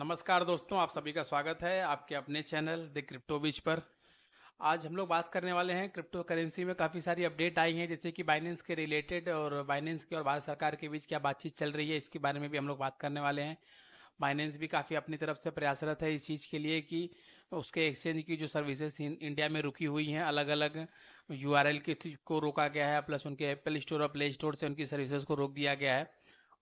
नमस्कार दोस्तों आप सभी का स्वागत है आपके अपने चैनल द क्रिप्टो बीच पर आज हम लोग बात करने वाले हैं क्रिप्टो करेंसी में काफ़ी सारी अपडेट आई हैं जैसे कि बाइनेंस के रिलेटेड और बाइनेंस की और भारत सरकार के बीच क्या बातचीत चल रही है इसके बारे में भी हम लोग बात करने वाले हैं बाइनेंस भी काफ़ी अपनी तरफ से प्रयासरत है इस चीज़ के लिए कि उसके एक्सचेंज की जो सर्विसेज इंडिया में रुकी हुई हैं अलग अलग यू आर एल को रोका गया है प्लस उनके एप्पल स्टोर और प्ले स्टोर से उनकी सर्विसेज को रोक दिया गया है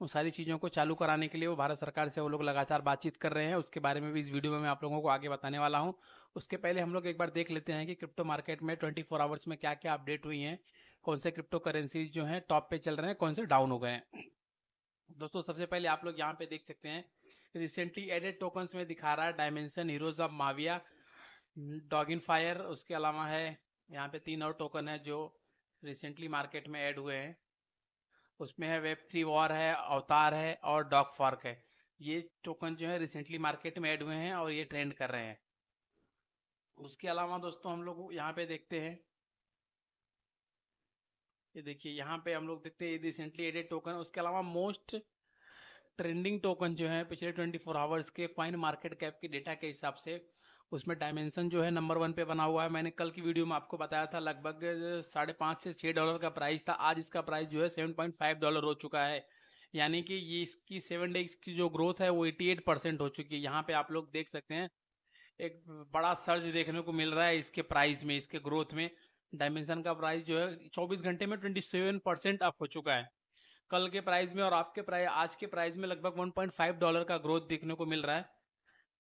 उन सारी चीज़ों को चालू कराने के लिए वो भारत सरकार से वो लोग लगातार बातचीत कर रहे हैं उसके बारे में भी इस वीडियो में मैं आप लोगों को आगे बताने वाला हूँ उसके पहले हम लोग एक बार देख लेते हैं कि क्रिप्टो मार्केट में ट्वेंटी फोर आवर्स में क्या क्या अपडेट हुई हैं कौन से क्रिप्टो करेंसीज जो हैं टॉप पे चल रहे हैं कौन से डाउन हो गए हैं दोस्तों सबसे पहले आप लोग यहाँ पे देख सकते हैं रिसेंटली एडेड टोकन्स में दिखा रहा है डायमेंशन हीरोज ऑफ माविया डॉगिन फायर उसके अलावा है यहाँ पे तीन और टोकन है जो रिसेंटली मार्केट में ऐड हुए हैं उसमें है वेब थ्री वॉर है अवतार है और डॉग फॉर्क है ये टोकन जो है रिसेंटली मार्केट में ऐड हुए हैं और ये ट्रेंड कर रहे हैं उसके अलावा दोस्तों हम लोग यहाँ पे देखते हैं ये देखिए यहाँ पे हम लोग देखते हैं रिसेंटली एडेड टोकन उसके अलावा मोस्ट ट्रेंडिंग टोकन जो है पिछले 24 फोर आवर्स के क्वाइन मार्केट कैप के डेटा के हिसाब से उसमें डायमेंशन जो है नंबर वन पे बना हुआ है मैंने कल की वीडियो में आपको बताया था लगभग साढ़े पाँच से छः डॉलर का प्राइस था आज इसका प्राइस जो है सेवन पॉइंट फाइव डॉलर हो चुका है यानी कि ये इसकी सेवन डेज की जो ग्रोथ है वो एटी एट परसेंट हो चुकी है यहाँ पे आप लोग देख सकते हैं एक बड़ा सर्ज देखने को मिल रहा है इसके प्राइस में इसके ग्रोथ में डायमेंशन का प्राइस जो है चौबीस घंटे में ट्वेंटी सेवन परसेंट अप हो चुका है कल के प्राइस में और आपके प्राइस आज के प्राइस में लगभग 1.5 डॉलर का ग्रोथ देखने को मिल रहा है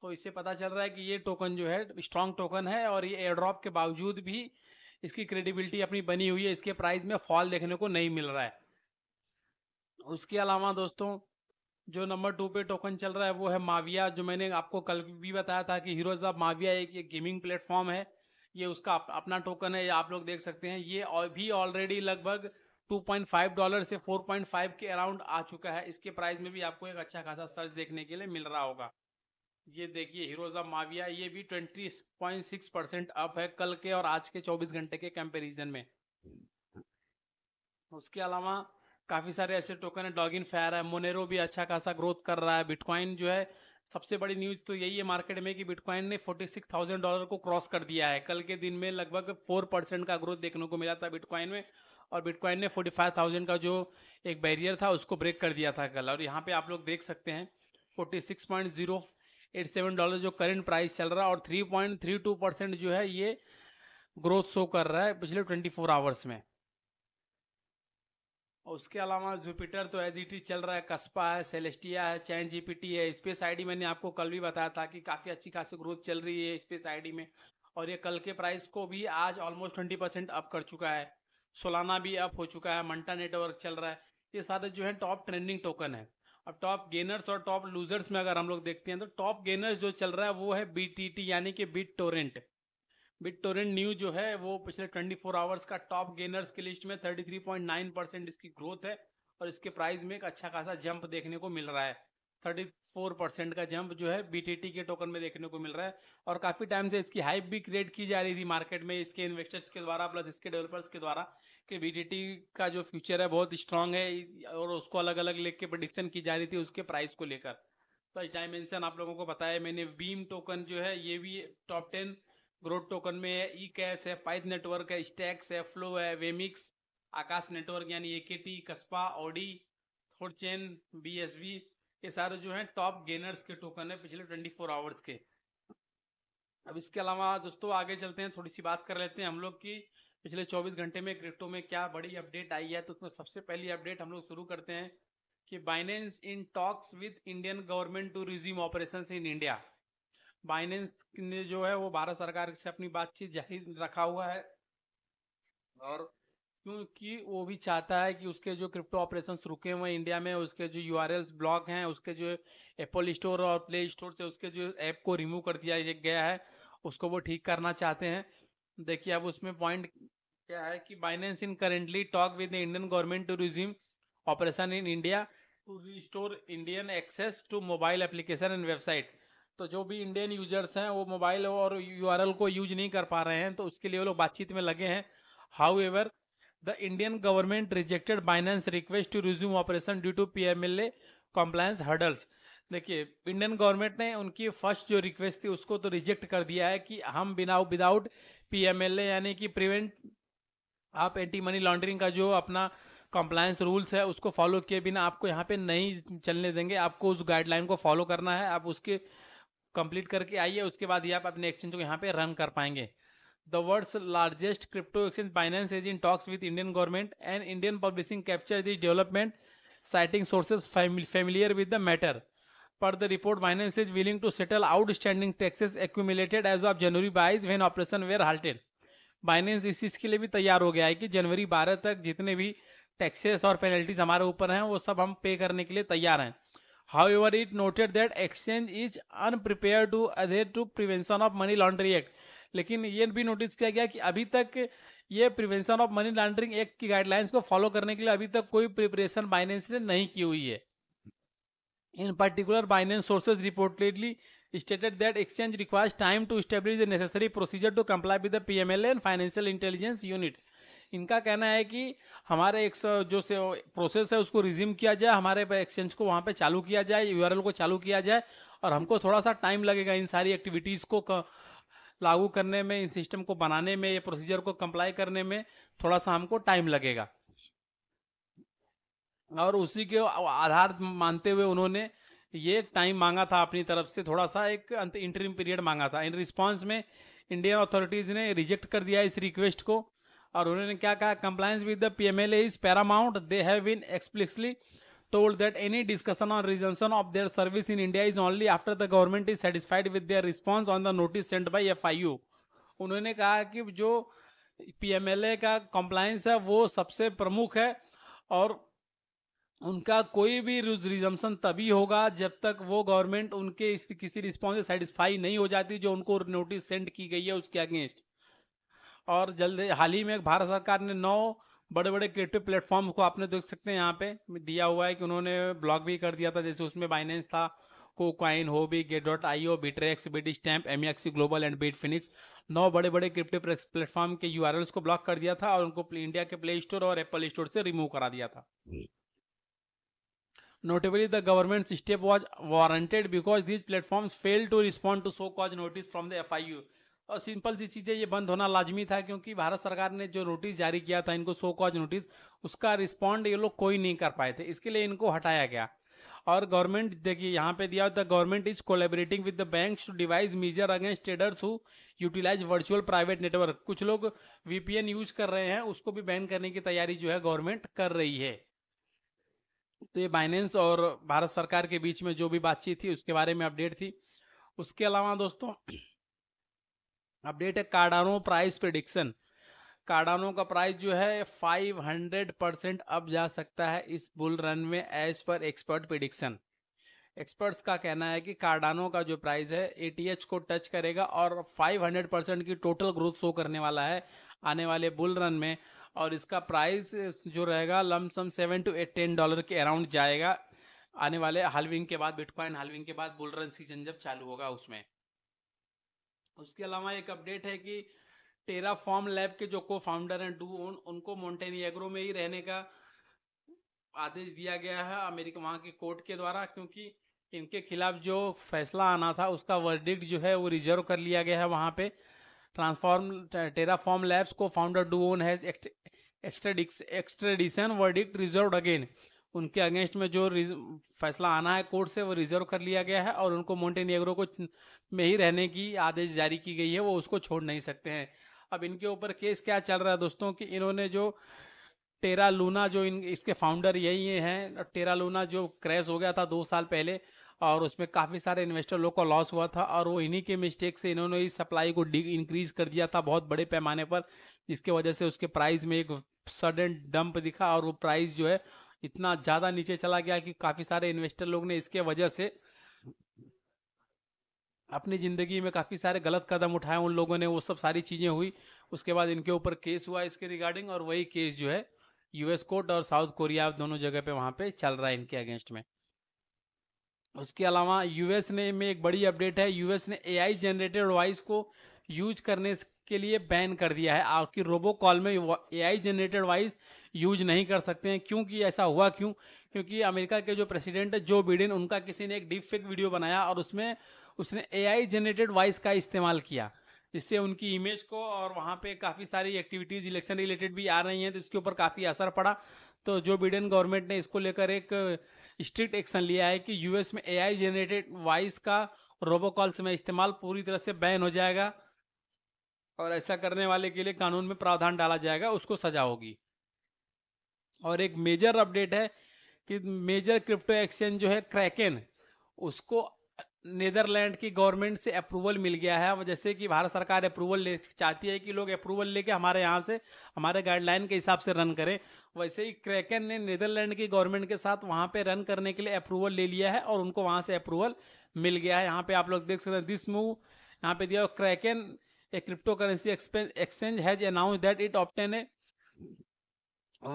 तो इससे पता चल रहा है कि ये टोकन जो है स्ट्रॉन्ग टोकन है और ये एयरड्रॉप के बावजूद भी इसकी क्रेडिबिलिटी अपनी बनी हुई है इसके प्राइस में फॉल देखने को नहीं मिल रहा है उसके अलावा दोस्तों जो नंबर टू पे टोकन चल रहा है वो है माविया जो मैंने आपको कल भी बताया था कि हीरोज ऑफ माविया एक ये गेमिंग प्लेटफॉर्म है ये उसका अपना टोकन है आप लोग देख सकते हैं ये और भी ऑलरेडी लगभग 2.5 डॉलर से 4.5 के अराउंड आ चुका है इसके प्राइस में भी आपको एक अच्छा खासा सर्च देखने के लिए मिल रहा होगा ये देखिए हीरोजा माविया ये भी 20.6 परसेंट अप है कल के और आज के 24 घंटे के कंपेरिजन में उसके अलावा काफ़ी सारे ऐसे टोकन है डॉगिन फेयर है मोनेरो भी अच्छा खासा ग्रोथ कर रहा है बिटकॉइन जो है सबसे बड़ी न्यूज तो यही है मार्केट में कि बिटकॉइन ने 46,000 डॉलर को क्रॉस कर दिया है कल के दिन में लगभग फोर परसेंट का ग्रोथ देखने को मिला था बिटकॉइन में और बिटकॉइन ने 45,000 का जो एक बैरियर था उसको ब्रेक कर दिया था कल और यहाँ पे आप लोग देख सकते हैं जीरो एट सेवन डॉलर जो करेंट प्राइस चल रहा है और three point three two percent जो है ये ग्रोथ शो कर रहा है पिछले ट्वेंटी फोर आवर्स में और उसके अलावा जुपिटर तो एज इट इज चल रहा है कस्पा है सेलेस्टिया है चैन जीपीटी है स्पेस आईडी मैंने आपको कल भी बताया था कि काफ़ी अच्छी खासी ग्रोथ चल रही है स्पेस आईडी में और ये कल के प्राइस को भी आज ऑलमोस्ट ट्वेंटी परसेंट अप कर चुका है सोलाना भी अप हो चुका है मंटा नेटवर्क चल रहा है ये सारे जो है टॉप ट्रेंडिंग टोकन है अब टॉप गेनर्स और टॉप लूजर्स में अगर हम लोग देखते हैं तो टॉप गेनर्स जो चल रहा है वो है टी यानी कि BitTorrent BitTorrent new जो है वो पिछले 24 आवर्स का टॉप गेनर्स की लिस्ट में 33.9 परसेंट इसकी ग्रोथ है और इसके प्राइस में एक अच्छा खासा जंप देखने को मिल रहा है थर्टी फोर परसेंट का जंप जो है बीटीटी के टोकन में देखने को मिल रहा है और काफ़ी टाइम से इसकी हाइप भी क्रिएट की जा रही थी मार्केट में इसके इन्वेस्टर्स के द्वारा प्लस इसके डेवलपर्स के द्वारा कि बीटीटी का जो फ्यूचर है बहुत स्ट्रांग है और उसको अलग अलग लेके प्रडिक्शन की जा रही थी उसके प्राइस को लेकर तो इस डायमेंशन आप लोगों को बताया मैंने बीम टोकन जो है ये भी टॉप टेन ग्रोथ टोकन में है ई e कैश है पाइथ नेटवर्क है स्टैक्स है फ्लो है वेमिक्स आकाश नेटवर्क यानी A K T Kaspa ORDI THORChain B S B ये सारे जो है टॉप गेनर्स के टोकन है पिछले 24 आवर्स के अब इसके अलावा दोस्तों आगे चलते हैं थोड़ी सी बात कर लेते हैं हम लोग की पिछले 24 घंटे में क्रिप्टो में क्या बड़ी अपडेट आई है तो उसमें सबसे पहली अपडेट हम लोग शुरू करते हैं कि Binance in talks with Indian government to resume operation in India Binance ने जो है वो भारत सरकार से अपनी बातचीत जारी रखा हुआ है और क्योंकि वो भी चाहता है कि उसके जो क्रिप्टो ऑपरेशन रुके हुए इंडिया में उसके जो यू आर एल्स ब्लॉक हैं उसके जो एप्पल स्टोर और प्ले स्टोर से उसके जो ऐप को रिमूव कर दिया गया है उसको वो ठीक करना चाहते हैं देखिए अब उसमें पॉइंट क्या है कि Binance in currently talk with the Indian government to resume operation in India to restore Indian access to mobile application and website तो जो भी इंडियन यूजर्स हैं वो मोबाइल और यू को यूज नहीं कर पा रहे हैं तो उसके लिए वो लोग बातचीत में लगे हैं however the Indian government rejected Binance request to resume operation due to PMLA compliance hurdles देखिए इंडियन गवर्नमेंट ने उनकी फर्स्ट जो रिक्वेस्ट थी उसको तो रिजेक्ट कर दिया है कि हम बिना विदाउट पीएमएलए यानी कि प्रिवेंट आप एंटी मनी लॉन्ड्रिंग का जो अपना कंप्लायंस रूल्स है उसको फॉलो किए बिना आपको यहाँ पे नहीं चलने देंगे आपको उस गाइडलाइन को फॉलो करना है आप उसके कंप्लीट करके आइए उसके बाद ही आप अपने एक्सचेंज को यहाँ पे रन कर पाएंगे the world largest crypto exchange finance is in talks with Indian government and Indian publishing capture this development citing sources familiar with the matter per the report Binance is willing to settle outstanding taxes accumulated as of January बाईज when operation were halted Binance इस चीज के लिए भी तैयार हो गया है कि जनवरी बारह तक जितने भी टैक्सेस और पेनल्टीज हमारे ऊपर हैं वो सब हम पे करने के लिए तैयार हैं however it noted that exchange is unprepared to adhere to prevention of money laundry act लेकिन ये भी नोटिस किया गया कि अभी तक ये prevention of money laundering act की गाइडलाइंस को फॉलो करने के लिए अभी तक कोई प्रिपरेशन बाइनेंस ने नहीं की हुई है in particular Binance sources reportedly exchange that time to establish the necessary procedure to procedure to comply with the PML and financial intelligence unit इनका कहना है कि हमारे एक जो से प्रोसेस है उसको रिज्यूम किया जाए हमारे एक्सचेंज को वहाँ पे चालू किया जाए यूआरएल को चालू किया जाए और हमको थोड़ा सा टाइम लगेगा इन सारी एक्टिविटीज़ को लागू करने में इन सिस्टम को बनाने में ये प्रोसीजर को कंप्लाई करने में थोड़ा सा हमको टाइम लगेगा और उसी के आधार मानते हुए उन्होंने ये टाइम मांगा था अपनी तरफ से थोड़ा सा एक इंटरिम पीरियड मांगा था इन रिस्पॉन्स में इंडियन अथॉरिटीज ने रिजेक्ट कर दिया इस रिक्वेस्ट को और उन्होंने क्या कहा compliance with the PMLA is paramount they have been explicitly told that any discussion on resumption of their service in India is only after the government is satisfied with their response on the notice sent by FIU. उन्होंने कहा कि जो PMLA का compliance है वो सबसे प्रमुख है और उनका कोई भी रिजम्पन तभी होगा जब तक वो गवर्नमेंट उनके इस किसी रिस्पॉन्स से सेटिस्फाई नहीं हो जाती जो उनको नोटिस सेंड की गई है उसके अगेंस्ट और जल्द हाल ही में भारत सरकार ने नौ बड़े बड़े क्रिएटिव प्लेटफॉर्म को आपने देख सकते हैं यहाँ पे दिया हुआ है कि उन्होंने ब्लॉग भी कर दिया था जैसे उसमें बाइनेंस था को KuCoin Huobi gate dot I O Bittrex Bitstamp M global and Bitfinex नौ बड़े बड़े क्रिप्टो प्लेटफॉर्म के यू को ब्लॉक कर दिया था और उनको इंडिया के प्ले स्टोर और एप्पल स्टोर से रिमूव करा दिया था notably the government step was warranted because these platform fail to respond to show cause notice from the F और सिंपल सी चीज़ें ये बंद होना लाजमी था क्योंकि भारत सरकार ने जो नोटिस जारी किया था इनको सो कॉज नोटिस उसका रिस्पॉन्ड ये लोग कोई नहीं कर पाए थे इसके लिए इनको हटाया गया और गवर्नमेंट देखिए यहाँ पे दिया the government is collaborating with the banks to devise measure against traders who utilize virtual private network कुछ लोग वीपीएन यूज कर रहे हैं उसको भी बैन करने की तैयारी जो है गवर्नमेंट कर रही है तो ये बाइनेंस और भारत सरकार के बीच में जो भी बातचीत थी उसके बारे में अपडेट थी उसके अलावा दोस्तों अपडेट है कार्डानो प्राइस प्रिडिक्शन कार्डानो का प्राइस जो है 500 परसेंट अब जा सकता है इस बुल रन में as per expert prediction experts का कहना है कि कार्डानो का जो प्राइस है एटीएच को टच करेगा और 500 परसेंट की टोटल ग्रोथ शो करने वाला है आने वाले बुल रन में और इसका प्राइस जो रहेगा lump sum seven to eight ten dollar के अराउंड जाएगा आने वाले हालविंग के बाद बिटकॉइन हालविंग के बाद बुल रन सीजन जब चालू होगा उसमें उसके अलावा एक अपडेट है कि टेरा फॉर्म लैब के जो को फाउंडर हैं डू ओन उनको मोन्टेनियग्रो में ही रहने का आदेश दिया गया है अमेरिका वहाँ के कोर्ट के द्वारा क्योंकि इनके खिलाफ जो फैसला आना था उसका वर्डिक्ट जो है वो रिजर्व कर लिया गया है वहाँ पे ट्रांसफॉर्म टेरा फॉर्म लैब्स को फाउंडर डू ओन हैज एक्स्ट्रेडिक्स एक्स्ट्रेडिशन वर्डिक्ट रिजर्व अगेन उनके अगेंस्ट में जो फैसला आना है कोर्ट से वो रिजर्व कर लिया गया है और उनको मोन्टेनियग्रो को में ही रहने की आदेश जारी की गई है वो उसको छोड़ नहीं सकते हैं अब इनके ऊपर केस क्या चल रहा है दोस्तों कि इन्होंने जो टेरा लूना जो इन इसके फाउंडर यही हैं टेरा लूना जो क्रैश हो गया था दो साल पहले और उसमें काफ़ी सारे इन्वेस्टर लोग का लॉस हुआ था और वो इन्हीं के मिस्टेक से इन्होंने इस सप्लाई को डी इंक्रीज कर दिया था बहुत बड़े पैमाने पर जिसके वजह से उसके प्राइस में एक सडन डंप दिखा और वो प्राइस जो है इतना ज़्यादा नीचे चला गया कि काफ़ी सारे इन्वेस्टर लोग ने इसके वजह से अपनी ज़िंदगी में काफ़ी सारे गलत कदम उठाए उन लोगों ने वो सब सारी चीज़ें हुई उसके बाद इनके ऊपर केस हुआ इसके रिगार्डिंग और वही केस जो है यूएस कोर्ट और साउथ कोरिया दोनों जगह पे वहां पे चल रहा है इनके अगेंस्ट में उसके अलावा यूएस ने में एक बड़ी अपडेट है यूएस ने एआई जनरेटेड वॉइस को यूज करने के लिए बैन कर दिया है आपकी रोबो कॉल में एआई जनरेटेड वॉइस यूज नहीं कर सकते हैं क्योंकि ऐसा हुआ क्यों क्योंकि अमेरिका के जो प्रेसिडेंट है जो बिडेन उनका किसी ने एक डीप फेक वीडियो बनाया और उसमें उसने एआई जनरेटेड वॉइस का इस्तेमाल किया जिससे उनकी इमेज को और वहाँ पे काफ़ी सारी एक्टिविटीज़ इलेक्शन रिलेटेड भी आ रही हैं तो इसके ऊपर काफ़ी असर पड़ा तो जो बिडेन गवर्नमेंट ने इसको लेकर एक स्ट्रिक्ट एक्शन लिया है कि यूएस में एआई जनरेटेड वॉइस का रोबोकॉल्स में इस्तेमाल पूरी तरह से बैन हो जाएगा और ऐसा करने वाले के लिए कानून में प्रावधान डाला जाएगा उसको सजा होगी और एक मेजर अपडेट है कि मेजर क्रिप्टो एक्सचेंज जो है क्रैकेन उसको नीदरलैंड की गवर्नमेंट से अप्रूवल मिल गया है जैसे कि भारत सरकार अप्रूवल ले चाहती है कि लोग अप्रूवल लेके हमारे यहाँ से हमारे गाइडलाइन के हिसाब से रन करें वैसे ही क्रैकन ने नीदरलैंड की गवर्नमेंट के साथ वहाँ पे रन करने के लिए अप्रूवल ले लिया है और उनको वहाँ से अप्रूवल मिल गया है यहाँ पे आप लोग देख सकते हैं दिस मूव यहाँ पे दिया Kraken a cryptocurrency exchange has announce that it obtain a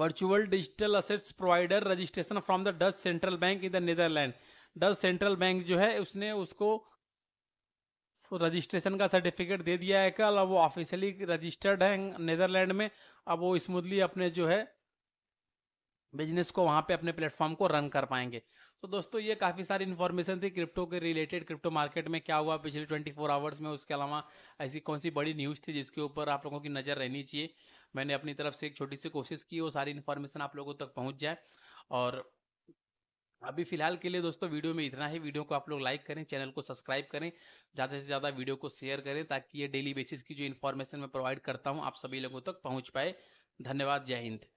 virtual digital assets provider registration from the Dutch central bank in the Netherland Dutch central bank जो है उसने उसको रजिस्ट्रेशन का सर्टिफिकेट दे दिया है कल अब वो ऑफिशियली रजिस्टर्ड है नीदरलैंड में अब वो स्मूथली अपने जो है बिजनेस को वहां पे अपने प्लेटफॉर्म को रन कर पाएंगे तो दोस्तों ये काफ़ी सारी इन्फॉर्मेशन थी क्रिप्टो के रिलेटेड क्रिप्टो मार्केट में क्या हुआ पिछले 24 आवर्स में उसके अलावा ऐसी कौन सी बड़ी न्यूज़ थी जिसके ऊपर आप लोगों की नज़र रहनी चाहिए मैंने अपनी तरफ से एक छोटी सी कोशिश की वो सारी इन्फॉर्मेशन आप लोगों तक पहुँच जाए और अभी फिलहाल के लिए दोस्तों वीडियो में इतना ही वीडियो को आप लोग लाइक करें चैनल को सब्सक्राइब करें ज़्यादा से ज़्यादा वीडियो को शेयर करें ताकि ये डेली बेसिस की जो इन्फॉर्मेशन मैं प्रोवाइड करता हूँ आप सभी लोगों तक पहुँच पाए धन्यवाद जय हिंद